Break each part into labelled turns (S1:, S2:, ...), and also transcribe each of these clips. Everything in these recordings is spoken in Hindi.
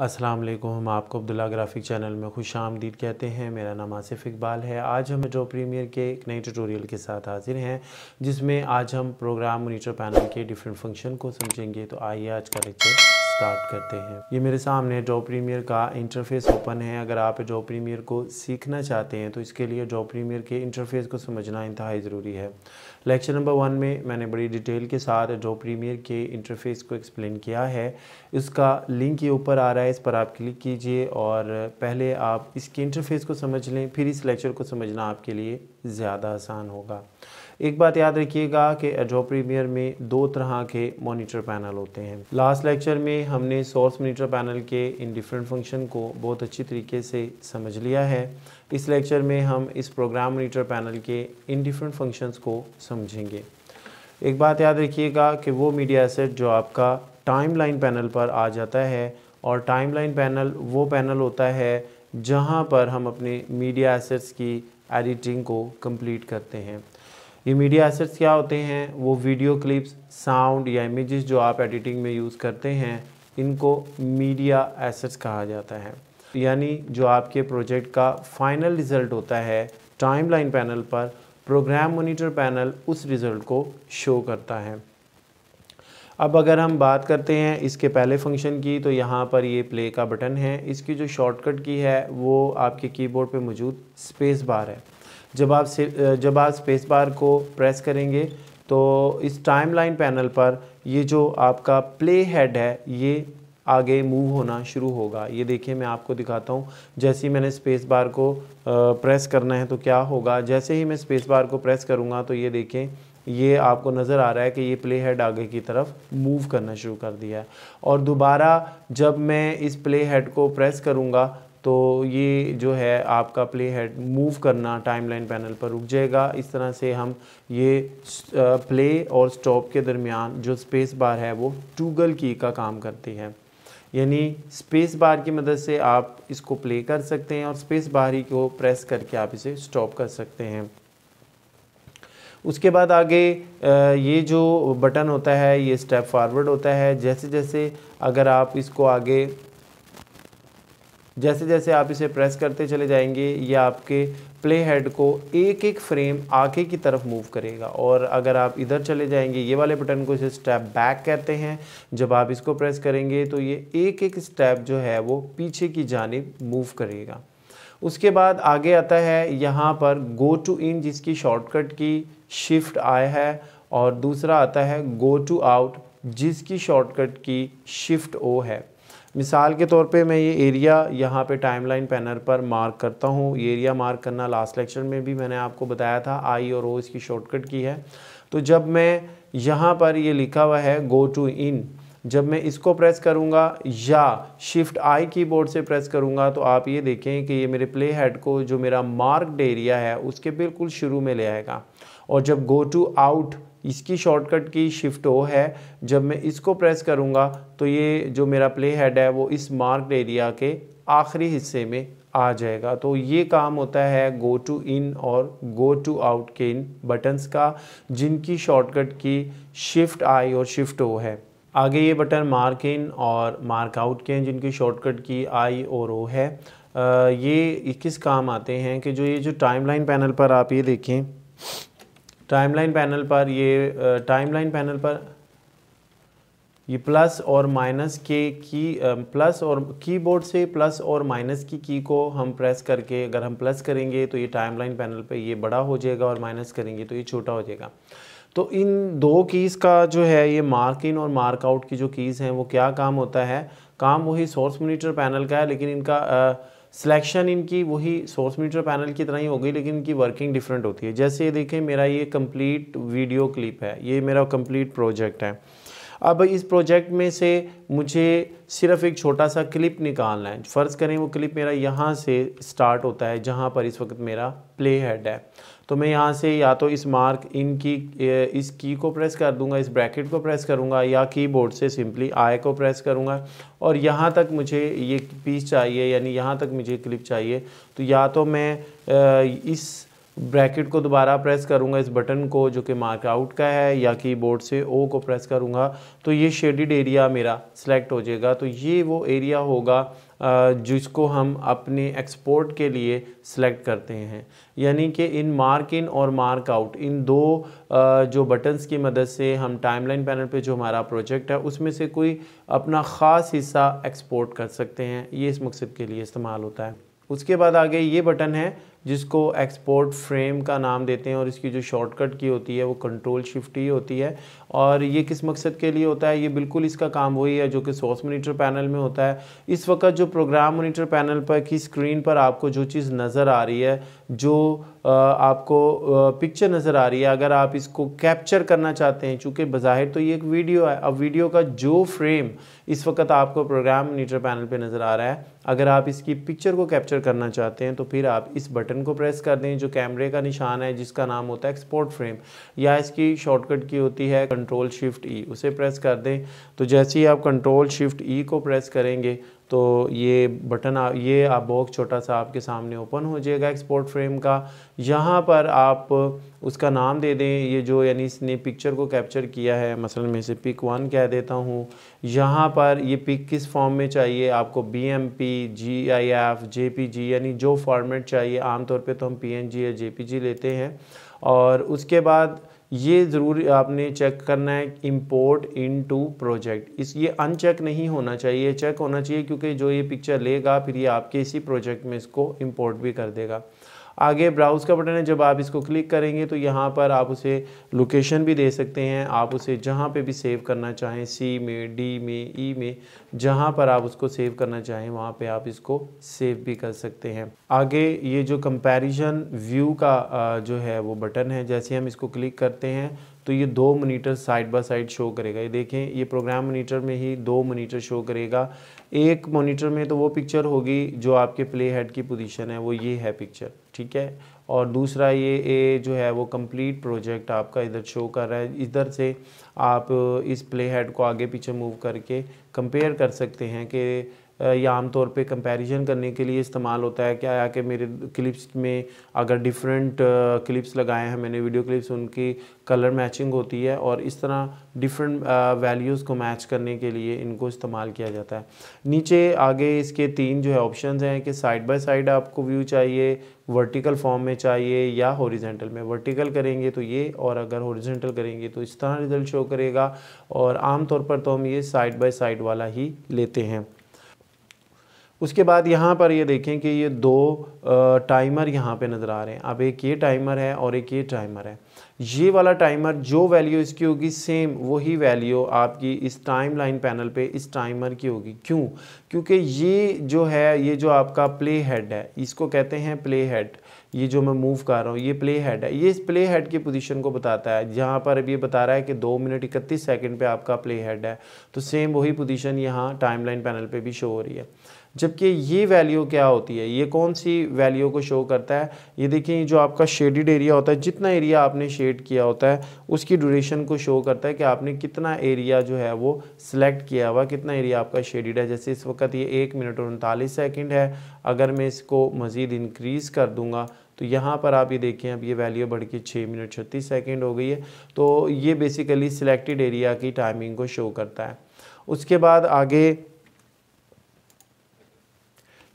S1: अस्सलाम वालेकुम आपको अब्दुल्ला ग्राफिक चैनल में खुश आमदीद कहते हैं मेरा नाम आसिफ इकबाल है आज हम जो प्रीमियर के एक नए ट्यूटोरियल के साथ हाजिर हैं जिसमें आज हम प्रोग्राम मोनीटर पैनल के डिफरेंट फंक्शन को समझेंगे तो आइए आज का लेक्चर स्टार्ट करते हैं ये मेरे सामने जो प्रीमियर का इंटरफेस ओपन है अगर आप जो प्रीमियर को सीखना चाहते हैं तो इसके लिए जो प्रीमियर के इंटरफेस को समझना इंतहा ज़रूरी है लेक्चर नंबर वन में मैंने बड़ी डिटेल के साथ जो प्रीमियर के इंटरफेस को एक्सप्लेन किया है इसका लिंक ये ऊपर आ रहा है इस पर आप क्लिक कीजिए और पहले आप इसके इंटरफेस को समझ लें फिर इस लेक्चर को समझना आपके लिए ज़्यादा आसान होगा एक बात याद रखिएगा कि एडोब प्रीमियर में दो तरह के मॉनिटर पैनल होते हैं लास्ट लेक्चर में हमने सोर्स मॉनिटर पैनल के इन डिफरेंट फंक्शन को बहुत अच्छी तरीके से समझ लिया है इस लेक्चर में हम इस प्रोग्राम मॉनिटर पैनल के इन डिफरेंट फंक्शंस को समझेंगे एक बात याद रखिएगा कि वो मीडिया एसेट जो आपका टाइमलाइन पैनल पर आ जाता है और टाइमलाइन पैनल वो पैनल होता है जहाँ पर हम अपने मीडिया एसेट्स की एडिटिंग को कंप्लीट करते हैं ये मीडिया एसेट्स क्या होते हैं वो वीडियो क्लिप्स साउंड या इमेजेस जो आप एडिटिंग में यूज़ करते हैं इनको मीडिया एसेट्स कहा जाता है यानी जो आपके प्रोजेक्ट का फाइनल रिज़ल्ट होता है टाइमलाइन पैनल पर प्रोग्राम मोनिटर पैनल उस रिज़ल्ट को शो करता है अब अगर हम बात करते हैं इसके पहले फंक्शन की तो यहाँ पर ये प्ले का बटन है इसकी जो शॉर्टकट की है वो आपके कीबोर्ड पे मौजूद स्पेस बार है जब आप जब आप स्पेस बार को प्रेस करेंगे तो इस टाइमलाइन पैनल पर ये जो आपका प्ले हेड है ये आगे मूव होना शुरू होगा ये देखिए मैं आपको दिखाता हूँ जैसे ही मैंने स्पेस बार को प्रेस करना है तो क्या होगा जैसे ही मैं स्पेस बार को प्रेस करूँगा तो ये देखें ये आपको नज़र आ रहा है कि ये प्ले हेड आगे की तरफ मूव करना शुरू कर दिया है और दोबारा जब मैं इस प्ले हेड को प्रेस करूँगा तो ये जो है आपका प्ले हेड मूव करना टाइमलाइन पैनल पर रुक जाएगा इस तरह से हम ये प्ले और स्टॉप के दरमियान जो स्पेस बार है वो टूगल की का काम करती है यानी स्पेस बार की मदद से आप इसको प्ले कर सकते हैं और स्पेस बार ही को प्रेस करके आप इसे स्टॉप कर सकते हैं उसके बाद आगे ये जो बटन होता है ये स्टेप फॉरवर्ड होता है जैसे जैसे अगर आप इसको आगे जैसे जैसे आप इसे प्रेस करते चले जाएंगे ये आपके प्ले हेड को एक एक फ्रेम आगे की तरफ मूव करेगा और अगर आप इधर चले जाएंगे ये वाले बटन को इसे स्टेप बैक कहते हैं जब आप इसको प्रेस करेंगे तो ये एक एक स्टेप जो है वो पीछे की जानब मूव करेगा उसके बाद आगे आता है यहाँ पर गो टू इन जिसकी शॉर्टकट की शिफ्ट आय है और दूसरा आता है गो टू आउट जिसकी शॉर्टकट की शिफ्ट ओ है मिसाल के तौर पे मैं ये एरिया यहाँ पे टाइमलाइन पैनर पर मार्क करता हूँ ये एरिया मार्क करना लास्ट लेक्चर में भी मैंने आपको बताया था आई और ओ इसकी शॉर्टकट की है तो जब मैं यहाँ पर ये लिखा हुआ है गो टू इन जब मैं इसको प्रेस करूँगा या शिफ्ट आई कीबोर्ड से प्रेस करूँगा तो आप ये देखें कि ये मेरे प्ले हेड को जो मेरा मार्क्ड एरिया है उसके बिल्कुल शुरू में ले आएगा और जब गो टू आउट इसकी शॉर्टकट की शिफ्ट ओ है जब मैं इसको प्रेस करूँगा तो ये जो मेरा प्ले हेड है वो इस मार्क एरिया के आखिरी हिस्से में आ जाएगा तो ये काम होता है गो टू इन और गो टू आउट के इन बटन्स का जिनकी शॉर्टकट की शिफ्ट आई और शिफ्ट ओ है आगे ये बटन मार्क इन और मार्क आउट के हैं जिनकी शॉर्टकट की आई और ओ है आ, ये किस काम आते हैं कि जो ये जो टाइमलाइन पैनल पर आप ये देखें टाइमलाइन पैनल पर ये टाइमलाइन पैनल पर ये प्लस और माइनस के की प्लस और कीबोर्ड से प्लस और माइनस की की को हम प्रेस करके अगर हम प्लस करेंगे तो ये टाइमलाइन पैनल पे ये बड़ा हो जाएगा और माइनस करेंगे तो ये छोटा हो जाएगा तो इन दो कीज़ का जो है ये मार्क इन और मार्क आउट की जो कीज़ हैं वो क्या काम होता है काम वही सोर्स मोनीटर पैनल का है लेकिन इनका आ, सिलेक्शन इनकी वही सोर्स मीटर पैनल की तरह ही होगी लेकिन इनकी वर्किंग डिफरेंट होती है जैसे ये देखें मेरा ये कंप्लीट वीडियो क्लिप है ये मेरा कंप्लीट प्रोजेक्ट है अब इस प्रोजेक्ट में से मुझे सिर्फ एक छोटा सा क्लिप निकालना है फ़र्ज़ करें वो क्लिप मेरा यहाँ से स्टार्ट होता है जहाँ पर इस वक्त मेरा प्ले हेड है तो मैं यहाँ से या तो इस मार्क इन की इस की को प्रेस कर दूंगा इस ब्रैकेट को प्रेस करूँगा या कीबोर्ड से सिंपली आई को प्रेस करूँगा और यहाँ तक मुझे ये पीस चाहिए यानी यहाँ तक मुझे क्लिप चाहिए तो या तो मैं इस ब्रैकेट को दोबारा प्रेस करूँगा इस बटन को जो कि मार्क आउट का है या कीबोर्ड से ओ को प्रेस करूँगा तो ये शेडिड एरिया मेरा सेलेक्ट हो जाएगा तो ये वो एरिया होगा जिसको हम अपने एक्सपोर्ट के लिए सेलेक्ट करते हैं यानी कि इन मार्क इन और मार्क आउट इन दो जो बटन्स की मदद से हम टाइमलाइन पैनल पे जो हमारा प्रोजेक्ट है उसमें से कोई अपना ख़ास हिस्सा एक्सपोर्ट कर सकते हैं ये इस मकसद के लिए इस्तेमाल होता है उसके बाद आगे ये बटन है जिसको एक्सपोर्ट फ्रेम का नाम देते हैं और इसकी जो शॉर्टकट की होती है वो कंट्रोल शिफ्ट ही होती है और ये किस मकसद के लिए होता है ये बिल्कुल इसका काम वही है जो कि सोर्स मोनीटर पैनल में होता है इस वक्त जो प्रोग्राम मोनीटर पैनल पर की स्क्रीन पर आपको जो चीज़ नज़र आ रही है जो आपको पिक्चर नज़र आ रही है अगर आप इसको कैप्चर करना चाहते हैं चूँकि बज़ाहिर तो ये एक वीडियो है अब वीडियो का जो फ्रेम इस वक्त आपको प्रोग्राम नीटर पैनल पे नज़र आ रहा है अगर आप इसकी पिक्चर को कैप्चर करना चाहते हैं तो फिर आप इस बटन को प्रेस कर दें जो कैमरे का निशान है जिसका नाम होता है एक्सपोर्ट फ्रेम या इसकी शॉर्टकट की होती है कंट्रोल शिफ्ट ई उसे प्रेस कर दें तो जैसे ही आप कंट्रोल शिफ्ट ई को प्रेस करेंगे तो ये बटन आ, ये आप बॉक्स छोटा सा आपके सामने ओपन हो जाएगा एक्सपोर्ट फ्रेम का यहाँ पर आप उसका नाम दे दें ये जो यानी इसने पिक्चर को कैप्चर किया है मसलन मैं इसे पिक वन कह देता हूँ यहाँ पर ये पिक किस फॉर्म में चाहिए आपको B M P G I F J P G यानी जो फॉर्मेट चाहिए आमतौर पे तो हम पी एन जी या जे पी जी लेते हैं और उसके बाद ये ज़रूर आपने चेक करना है इम्पोर्ट इन टू प्रोजेक्ट इस ये अनचेक नहीं होना चाहिए चेक होना चाहिए क्योंकि जो ये पिक्चर लेगा फिर ये आपके इसी प्रोजेक्ट में इसको इम्पोर्ट भी कर देगा आगे ब्राउज़ का बटन है जब आप इसको क्लिक करेंगे तो यहाँ पर आप उसे लोकेशन भी दे सकते हैं आप उसे जहाँ पे भी सेव करना चाहें सी में डी में ई e में जहाँ पर आप उसको सेव करना चाहें वहाँ पे आप इसको सेव भी कर सकते हैं आगे ये जो कंपैरिजन व्यू का जो है वो बटन है जैसे हम इसको क्लिक करते हैं तो ये दो monitor side by side show करेगा ये देखें ये प्रोग्राम मोनीटर में ही दो मोनीटर शो करेगा एक मोनीटर में तो वो पिक्चर होगी जो आपके प्ले हेड की पोजीशन है वो ये है पिक्चर ठीक है और दूसरा ये ए जो है वो कंप्लीट प्रोजेक्ट आपका इधर शो कर रहा है इधर से आप इस प्ले हेड को आगे पीछे मूव करके कंपेयर कर सकते हैं कि या आमतौर पे कंपैरिजन करने के लिए इस्तेमाल होता है क्या आया कि मेरे क्लिप्स में अगर डिफरेंट क्लिप्स लगाए हैं मैंने वीडियो क्लिप्स उनकी कलर मैचिंग होती है और इस तरह डिफरेंट वैल्यूज़ को मैच करने के लिए इनको इस्तेमाल किया जाता है नीचे आगे इसके तीन जो है ऑप्शन हैं कि साइड बाई साइड आपको व्यू चाहिए वर्टिकल फॉर्म में चाहिए या हॉरिजेंटल में वर्टिकल करेंगे तो ये और अगर हॉरिजेंटल करेंगे तो इस तरह रिजल्ट शो करेगा और आमतौर पर तो हम ये साइड बाय साइड वाला ही लेते हैं उसके बाद यहाँ पर ये देखें कि ये दो टाइमर यहाँ पे नज़र आ रहे हैं अब एक ये टाइमर है और एक ये टाइमर है ये वाला टाइमर जो वैल्यू इसकी होगी सेम वही वैल्यू आपकी इस टाइम लाइन पैनल पे इस टाइमर की होगी क्यों क्योंकि ये जो है ये जो आपका प्ले हेड है इसको कहते हैं प्ले हेड ये जो मैं मूव कर रहा हूँ ये प्ले हेड है ये इस प्ले हेड की पोजीशन को बताता है जहाँ पर अब ये बता रहा है कि दो मिनट इकतीस सेकंड पे आपका प्ले हेड है तो सेम वही पोजीशन यहाँ टाइमलाइन पैनल पे भी शो हो रही है जबकि ये वैल्यू क्या होती है ये कौन सी वैल्यू को शो करता है ये देखिए जो आपका शेडिड एरिया होता है जितना एरिया आपने शेड किया होता है उसकी ड्यूरेशन को शो करता है कि आपने कितना एरिया जो है वो सिलेक्ट किया हुआ कितना एरिया आपका शेडिड है जैसे इस वक्त ये एक मिनट और उनतालीस सेकेंड है अगर मैं इसको मज़ीद इनक्रीज़ कर दूँगा तो यहाँ पर आप ये देखें अब ये वैल्यू बढ़ के छः मिनट छत्तीस सेकेंड हो गई है तो ये बेसिकली सिलेक्टेड एरिया की टाइमिंग को शो करता है उसके बाद आगे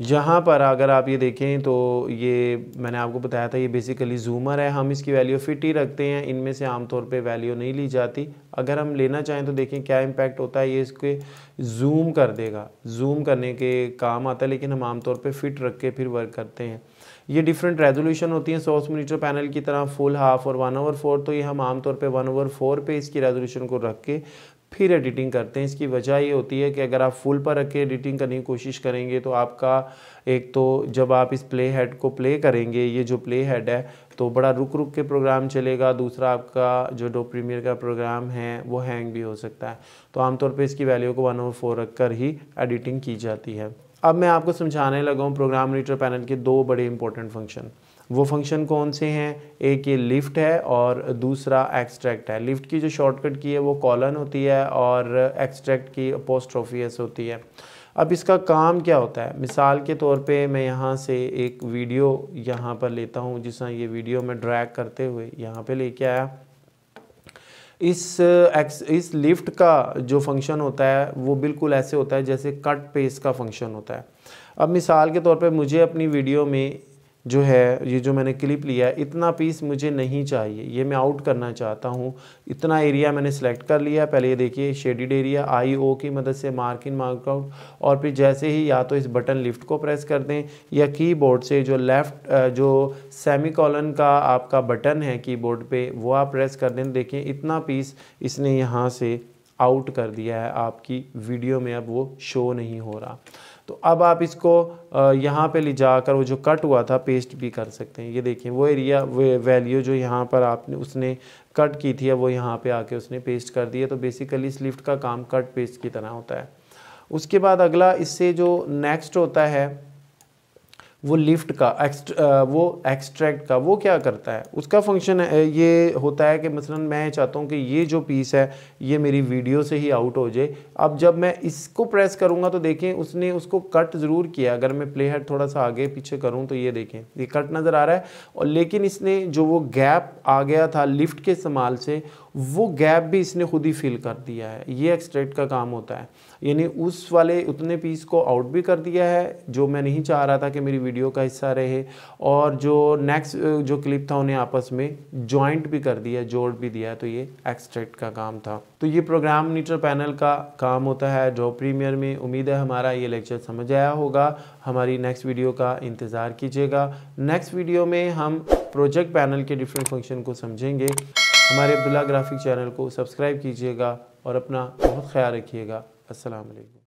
S1: यहाँ पर अगर आप ये देखें तो ये मैंने आपको बताया था ये बेसिकली जूमर है हम इसकी वैल्यू फिट ही रखते हैं इनमें से आमतौर पे वैल्यू नहीं ली जाती अगर हम लेना चाहें तो देखें क्या इम्पैक्ट होता है ये इसके जूम कर देगा जूम करने के काम आता है लेकिन हम आमतौर पे फिट रख के फिर वर्क करते हैं ये डिफरेंट रेजोल्यूशन होती है सौ मीटर पैनल की तरह फुल हाफ और वन ओवर फोर तो ये हम आमतौर पर वन ओवर फोर पे इसकी रेजोल्यूशन को रख के फिर एडिटिंग करते हैं इसकी वजह ये होती है कि अगर आप फुल पर रख के एडिटिंग करने की कोशिश करेंगे तो आपका एक तो जब आप इस प्ले हेड को प्ले करेंगे ये जो प्ले हेड है तो बड़ा रुक रुक के प्रोग्राम चलेगा दूसरा आपका जो डो प्रीमियर का प्रोग्राम है वो हैंग भी हो सकता है तो आमतौर पर इसकी वैल्यू को वन ओवर फोर रख कर ही एडिटिंग की जाती है अब मैं आपको समझाने लगा हूँ प्रोग्राम मीटर पैनल के दो बड़े इंपॉर्टेंट फंक्शन वो फंक्शन कौन से हैं एक ये लिफ्ट है और दूसरा एक्सट्रैक्ट है लिफ्ट की जो शॉर्टकट की है वो कॉलन होती है और एक्सट्रैक्ट की अपोस्ट्रोफियस होती है अब इसका काम क्या होता है मिसाल के तौर पे मैं यहाँ से एक वीडियो यहाँ पर लेता हूँ जिस ये वीडियो मैं ड्रैग करते हुए यहाँ पे लेके आया इस एक्स इस लिफ्ट का जो फंक्शन होता है वो बिल्कुल ऐसे होता है जैसे कट पेस का फंक्शन होता है अब मिसाल के तौर पे मुझे अपनी वीडियो में जो है ये जो मैंने क्लिप लिया है इतना पीस मुझे नहीं चाहिए ये मैं आउट करना चाहता हूँ इतना एरिया मैंने सेलेक्ट कर लिया पहले ये देखिए शेडिड एरिया आई ओ की मदद से मार्क इन मार्क आउट और फिर जैसे ही या तो इस बटन लिफ्ट को प्रेस कर दें या कीबोर्ड से जो लेफ़्ट जो सेमी कॉलन का आपका बटन है कीबोर्ड पे वो आप प्रेस कर दें देखिए इतना पीस इसने यहाँ से आउट कर दिया है आपकी वीडियो में अब वो शो नहीं हो रहा तो अब आप इसको यहाँ पे ले जाकर वो जो कट हुआ था पेस्ट भी कर सकते हैं ये देखिए वो एरिया वैल्यू जो यहाँ पर आपने उसने कट की थी वो यहाँ पे आके उसने पेस्ट कर दिया तो बेसिकली इस लिफ्ट का काम कट पेस्ट की तरह होता है उसके बाद अगला इससे जो नेक्स्ट होता है वो लिफ्ट का एक्स्ट, वो एक्सट्रैक्ट का वो क्या करता है उसका फंक्शन ये होता है कि मसलन मैं चाहता हूँ कि ये जो पीस है ये मेरी वीडियो से ही आउट हो जाए अब जब मैं इसको प्रेस करूँगा तो देखें उसने उसको कट ज़रूर किया अगर मैं प्ले हेड थोड़ा सा आगे पीछे करूँ तो ये देखें ये कट नज़र आ रहा है और लेकिन इसने जो वो गैप आ गया था लिफ्ट के इस्तेमाल से वो गैप भी इसने खुद ही फिल कर दिया है ये एक्सट्रैक्ट का काम होता है यानी उस वाले उतने पीस को आउट भी कर दिया है जो मैं नहीं चाह रहा था कि मेरी वीडियो का हिस्सा रहे और जो नेक्स्ट जो क्लिप था उन्हें आपस में जॉइंट भी कर दिया जोड़ भी दिया तो ये एक्सट्रैक्ट का काम था तो ये प्रोग्राम नीटर पैनल का काम होता है ड्रॉ प्रीमियर में उम्मीद है हमारा ये लेक्चर समझ आया होगा हमारी नेक्स्ट वीडियो का इंतज़ार कीजिएगा नेक्स्ट वीडियो में हम प्रोजेक्ट पैनल के डिफरेंट फंक्शन को समझेंगे हमारे अब्दुल्ला ग्राफिक चैनल को सब्सक्राइब कीजिएगा और अपना बहुत ख्याल रखिएगा असलकम